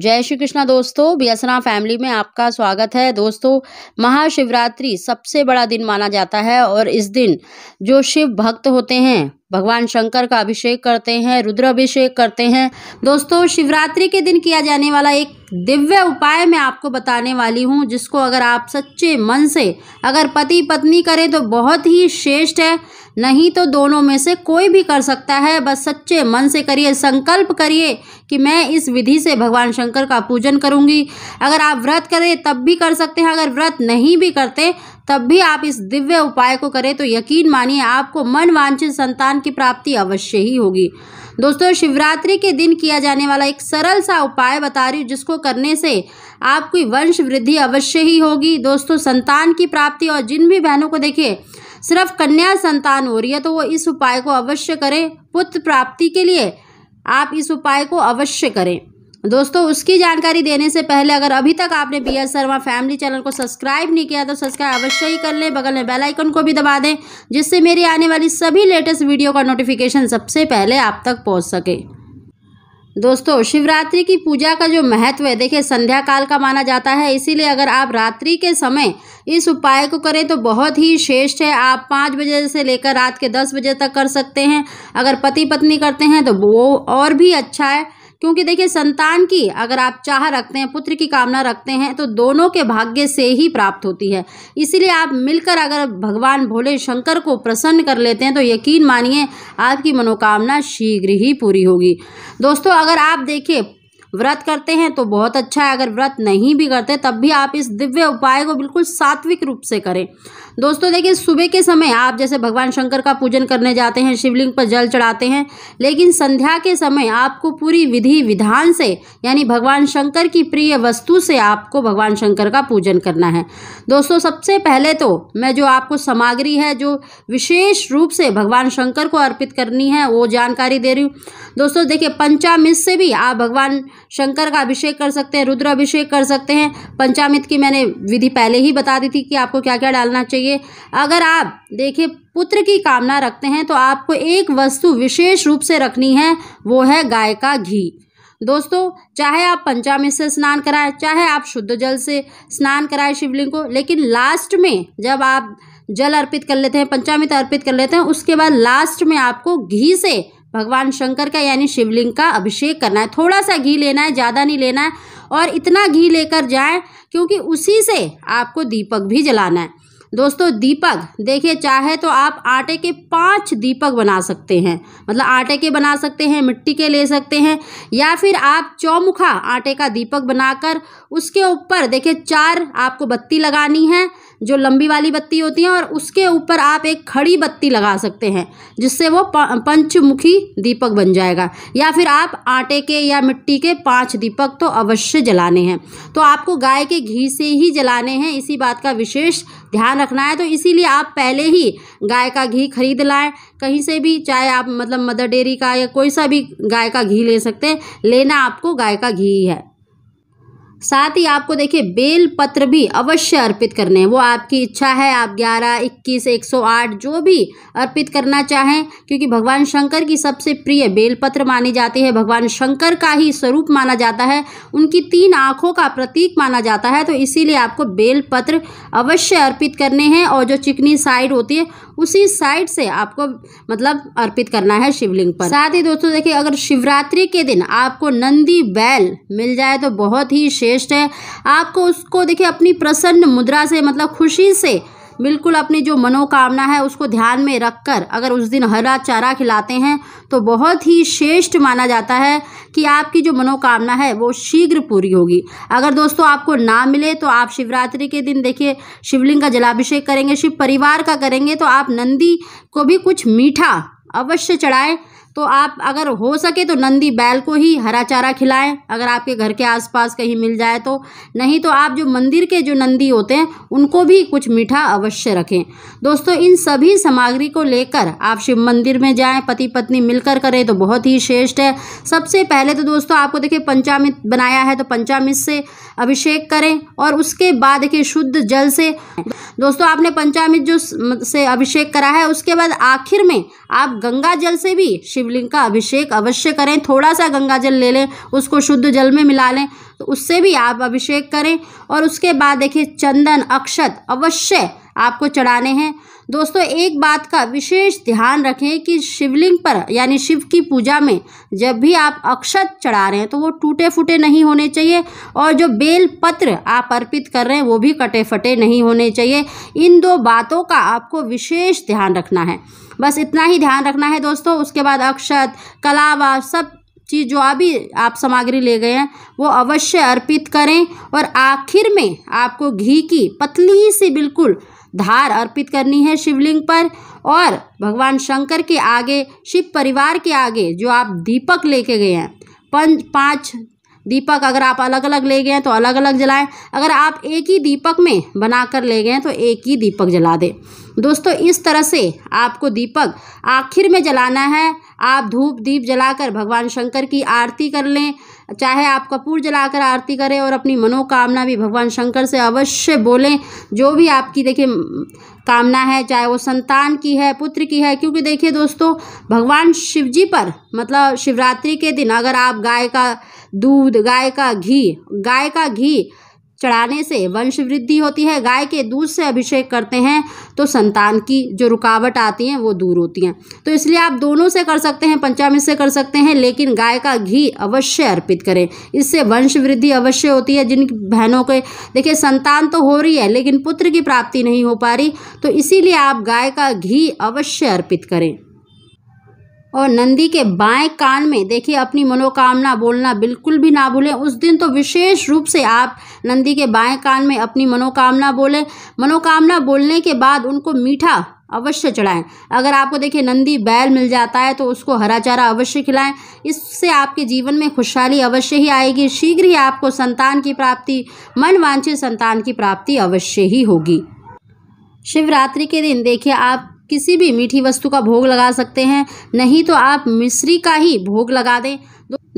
जय श्री कृष्णा दोस्तों बियसना फैमिली में आपका स्वागत है दोस्तों महाशिवरात्रि सबसे बड़ा दिन माना जाता है और इस दिन जो शिव भक्त होते हैं भगवान शंकर का अभिषेक करते हैं रुद्राभिषेक करते हैं दोस्तों शिवरात्रि के दिन किया जाने वाला एक दिव्य उपाय मैं आपको बताने वाली हूँ जिसको अगर आप सच्चे मन से अगर पति पत्नी करें तो बहुत ही श्रेष्ठ है नहीं तो दोनों में से कोई भी कर सकता है बस सच्चे मन से करिए संकल्प करिए कि मैं इस विधि से भगवान शंकर का पूजन करूँगी अगर आप व्रत करें तब भी कर सकते हैं अगर व्रत नहीं भी करते तब भी आप इस दिव्य उपाय को करें तो यकीन मानिए आपको मन वांछित संतान की प्राप्ति अवश्य ही होगी दोस्तों शिवरात्रि के दिन किया जाने वाला एक सरल सा उपाय बता रही हूँ जिसको करने से आपकी वंश वृद्धि अवश्य ही होगी दोस्तों संतान की प्राप्ति और जिन भी बहनों को देखिए सिर्फ कन्या संतान हो रही है तो वो इस उपाय को अवश्य करें पुत्र प्राप्ति के लिए आप इस उपाय को अवश्य करें दोस्तों उसकी जानकारी देने से पहले अगर अभी तक आपने B S Sharma family channel को सब्सक्राइब नहीं किया तो सब्सक्राइब अवश्य ही कर लें बगल में बेल आइकन को भी दबा दें जिससे मेरी आने वाली सभी लेटेस्ट वीडियो का नोटिफिकेशन सबसे पहले आप तक पहुंच सके दोस्तों शिवरात्रि की पूजा का जो महत्व है देखिए संध्या काल का माना जाता है इसीलिए अगर आप रात्रि के समय इस उपाय को करें तो बहुत ही श्रेष्ठ है आप पाँच बजे से लेकर रात के दस बजे तक कर सकते हैं अगर पति पत्नी करते हैं तो वो और भी अच्छा है क्योंकि देखिए संतान की अगर आप चाह रखते हैं पुत्र की कामना रखते हैं तो दोनों के भाग्य से ही प्राप्त होती है इसीलिए आप मिलकर अगर भगवान भोले शंकर को प्रसन्न कर लेते हैं तो यकीन मानिए आपकी मनोकामना शीघ्र ही पूरी होगी दोस्तों अगर आप देखिए व्रत करते हैं तो बहुत अच्छा है अगर व्रत नहीं भी करते तब भी आप इस दिव्य उपाय को बिल्कुल सात्विक रूप से करें दोस्तों देखिए सुबह के समय आप जैसे भगवान शंकर का पूजन करने जाते हैं शिवलिंग पर जल चढ़ाते हैं लेकिन संध्या के समय आपको पूरी विधि विधान से यानी भगवान शंकर की प्रिय वस्तु से आपको भगवान शंकर का पूजन करना है दोस्तों सबसे पहले तो मैं जो आपको सामग्री है जो विशेष रूप से भगवान शंकर को अर्पित करनी है वो जानकारी दे रही हूँ दोस्तों देखिए पंचामित से भी आप भगवान शंकर का अभिषेक कर सकते हैं रुद्र अभिषेक कर सकते हैं पंचामित की मैंने विधि पहले ही बता दी थी कि आपको क्या क्या डालना चाहिए चाहिए अगर आप देखिए पुत्र की कामना रखते हैं तो आपको एक वस्तु विशेष रूप से रखनी है वो है गाय का घी दोस्तों चाहे आप पंचामृत से स्नान कराएं चाहे आप शुद्ध जल से स्नान कराएं शिवलिंग को लेकिन लास्ट में जब आप जल अर्पित कर लेते हैं पंचामृत अर्पित कर लेते हैं उसके बाद लास्ट में आपको घी से भगवान शंकर का यानी शिवलिंग का अभिषेक करना है थोड़ा सा घी लेना है ज़्यादा नहीं लेना है और इतना घी लेकर जाएं क्योंकि उसी से आपको दीपक भी जलाना है दोस्तों दीपक देखिए चाहे तो आप आटे के पांच दीपक बना सकते हैं मतलब आटे के बना सकते हैं मिट्टी के ले सकते हैं या फिर आप चौमुखा आटे का दीपक बनाकर उसके ऊपर देखिए चार आपको बत्ती लगानी है जो लंबी वाली बत्ती होती है और उसके ऊपर आप एक खड़ी बत्ती लगा सकते हैं जिससे वो पंचमुखी दीपक बन जाएगा या फिर आप आटे के या मिट्टी के पांच दीपक तो अवश्य जलाने हैं तो आपको गाय के घी से ही जलाने हैं इसी बात का विशेष ध्यान रखना है तो इसीलिए आप पहले ही गाय का घी खरीद लाएँ कहीं से भी चाहे आप मतलब मदर डेयरी का या कोई सा भी गाय का घी ले सकते हैं लेना आपको गाय का घी है साथ ही आपको देखिए बेल पत्र भी अवश्य अर्पित करने हैं वो आपकी इच्छा है आप 11, 21, 108 जो भी अर्पित करना चाहें क्योंकि भगवान शंकर की सबसे प्रिय बेल पत्र मानी जाती है भगवान शंकर का ही स्वरूप माना जाता है उनकी तीन आँखों का प्रतीक माना जाता है तो इसीलिए आपको बेल पत्र अवश्य अर्पित करने हैं और जो चिकनी साइड होती है उसी साइड से आपको मतलब अर्पित करना है शिवलिंग पर साथ ही दोस्तों देखिए अगर शिवरात्रि के दिन आपको नंदी बैल मिल जाए तो बहुत ही बेस्ट है आपको उसको देखिए अपनी प्रसन्न मुद्रा से मतलब खुशी से बिल्कुल अपनी जो मनोकामना है उसको ध्यान में रखकर अगर उस दिन हरा चारा खिलाते हैं तो बहुत ही श्रेष्ठ माना जाता है कि आपकी जो मनोकामना है वो शीघ्र पूरी होगी अगर दोस्तों आपको ना मिले तो आप शिवरात्रि के दिन देखिए शिवलिंग का जलाभिषेक करेंगे शिव परिवार का करेंगे तो आप नंदी को भी कुछ मीठा अवश्य चढ़ाएँ तो आप अगर हो सके तो नंदी बैल को ही हरा चारा खिलाएं अगर आपके घर के आसपास कहीं मिल जाए तो नहीं तो आप जो मंदिर के जो नंदी होते हैं उनको भी कुछ मीठा अवश्य रखें दोस्तों इन सभी सामग्री को लेकर आप शिव मंदिर में जाएं पति पत्नी मिलकर करें तो बहुत ही श्रेष्ठ है सबसे पहले तो दोस्तों आपको देखिए पंचामित बनाया है तो पंचामृत से अभिषेक करें और उसके बाद देखिए शुद्ध जल से दोस्तों आपने पंचामित जो से अभिषेक करा है उसके बाद आखिर में आप गंगा जल से भी शिव शिवलिंग का अभिषेक अवश्य करें थोड़ा सा गंगा जल ले लें उसको शुद्ध जल में मिला लें तो उससे भी आप अभिषेक करें और उसके बाद देखिए चंदन अक्षत अवश्य आपको चढ़ाने हैं दोस्तों एक बात का विशेष ध्यान रखें कि शिवलिंग पर यानी शिव की पूजा में जब भी आप अक्षत चढ़ा रहे हैं तो वो टूटे फूटे नहीं होने चाहिए और जो बेल पत्र आप अर्पित कर रहे हैं वो भी कटे फटे नहीं होने चाहिए इन दो बातों का आपको विशेष ध्यान रखना है बस इतना ही ध्यान रखना है दोस्तों उसके बाद अक्षत कलावा सब चीज़ जो अभी आप सामग्री ले गए हैं वो अवश्य अर्पित करें और आखिर में आपको घी की पतली सी बिल्कुल धार अर्पित करनी है शिवलिंग पर और भगवान शंकर के आगे शिव परिवार के आगे जो आप दीपक लेके गए हैं पंच पाँच दीपक अगर आप अलग अलग ले गए हैं तो अलग अलग जलाएं अगर आप एक ही दीपक में बना कर ले गए हैं तो एक ही दीपक जला दें दोस्तों इस तरह से आपको दीपक आखिर में जलाना है आप धूप दीप जलाकर भगवान शंकर की आरती कर लें चाहे आप कपूर जलाकर आरती करें और अपनी मनोकामना भी भगवान शंकर से अवश्य बोलें जो भी आपकी देखिए कामना है चाहे वो संतान की है पुत्र की है क्योंकि देखिए दोस्तों भगवान शिव जी पर मतलब शिवरात्रि के दिन अगर आप गाय का दूध गाय का घी गाय का घी चढ़ाने से वंश वृद्धि होती है गाय के दूध से अभिषेक करते हैं तो संतान की जो रुकावट आती है वो दूर होती हैं तो इसलिए आप दोनों से कर सकते हैं पंचामृत से कर सकते हैं लेकिन गाय का घी अवश्य अर्पित करें इससे वंश वृद्धि अवश्य होती है जिन बहनों के देखिए संतान तो हो रही है लेकिन पुत्र की प्राप्ति नहीं हो पा रही तो इसीलिए आप गाय का घी अवश्य अर्पित करें और नंदी के बाएं कान में देखिए अपनी मनोकामना बोलना बिल्कुल भी ना भूलें उस दिन तो विशेष रूप से आप नंदी के बाएं कान में अपनी मनोकामना बोलें मनोकामना बोलने के बाद उनको मीठा अवश्य चढ़ाएं अगर आपको देखिए नंदी बैल मिल जाता है तो उसको हरा चारा अवश्य खिलाएं इससे आपके जीवन में खुशहाली अवश्य ही आएगी शीघ्र ही आपको संतान की प्राप्ति मनवांछित संतान की प्राप्ति अवश्य ही होगी शिवरात्रि के दिन देखिए आप किसी भी मीठी वस्तु का भोग लगा सकते हैं नहीं तो आप मिश्री का ही भोग लगा दें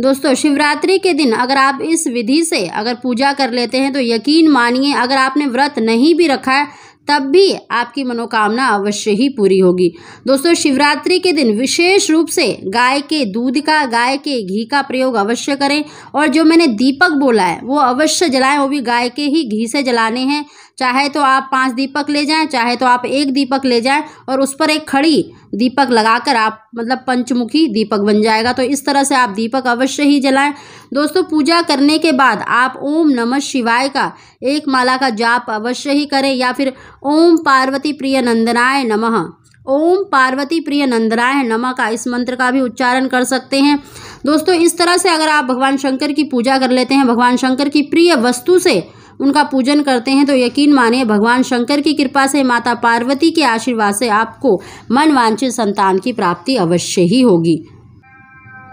दोस्तों शिवरात्रि के दिन अगर आप इस विधि से अगर पूजा कर लेते हैं तो यकीन मानिए अगर आपने व्रत नहीं भी रखा है तब भी आपकी मनोकामना अवश्य ही पूरी होगी दोस्तों शिवरात्रि के दिन विशेष रूप से गाय के दूध का गाय के घी का प्रयोग अवश्य करें और जो मैंने दीपक बोला है वो अवश्य जलाएं वो भी गाय के ही घी से जलाने हैं चाहे तो आप पाँच दीपक ले जाएं चाहे तो आप एक दीपक ले जाएं और उस पर एक खड़ी दीपक लगाकर आप मतलब पंचमुखी दीपक बन जाएगा तो इस तरह से आप दीपक अवश्य ही जलाएं दोस्तों पूजा करने के बाद आप ओम नमः शिवाय का एक माला का जाप अवश्य ही करें या फिर ओम पार्वती प्रिय नंदनाय नम ओम पार्वती प्रिय नंदराय नम का इस मंत्र का भी उच्चारण कर सकते हैं दोस्तों इस तरह से अगर आप भगवान शंकर की पूजा कर लेते हैं भगवान शंकर की प्रिय वस्तु से उनका पूजन करते हैं तो यकीन मानिए भगवान शंकर की कृपा से माता पार्वती के आशीर्वाद से आपको वांछित संतान की प्राप्ति अवश्य ही होगी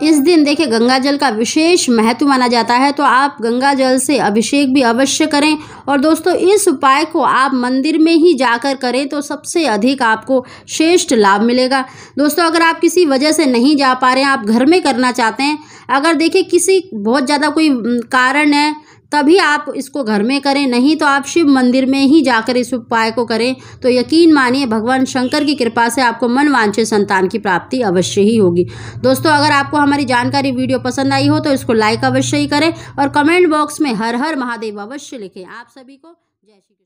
इस दिन देखिए गंगा जल का विशेष महत्व माना जाता है तो आप गंगा जल से अभिषेक भी अवश्य करें और दोस्तों इस उपाय को आप मंदिर में ही जाकर करें तो सबसे अधिक आपको श्रेष्ठ लाभ मिलेगा दोस्तों अगर आप किसी वजह से नहीं जा पा रहे हैं आप घर में करना चाहते हैं अगर देखिए किसी बहुत ज़्यादा कोई कारण है तभी आप इसको घर में करें नहीं तो आप शिव मंदिर में ही जाकर इस उपाय को करें तो यकीन मानिए भगवान शंकर की कृपा से आपको मन वांछित संतान की प्राप्ति अवश्य ही होगी दोस्तों अगर आपको हमारी जानकारी वीडियो पसंद आई हो तो इसको लाइक अवश्य ही करें और कमेंट बॉक्स में हर हर महादेव अवश्य लिखें आप सभी को जय श्री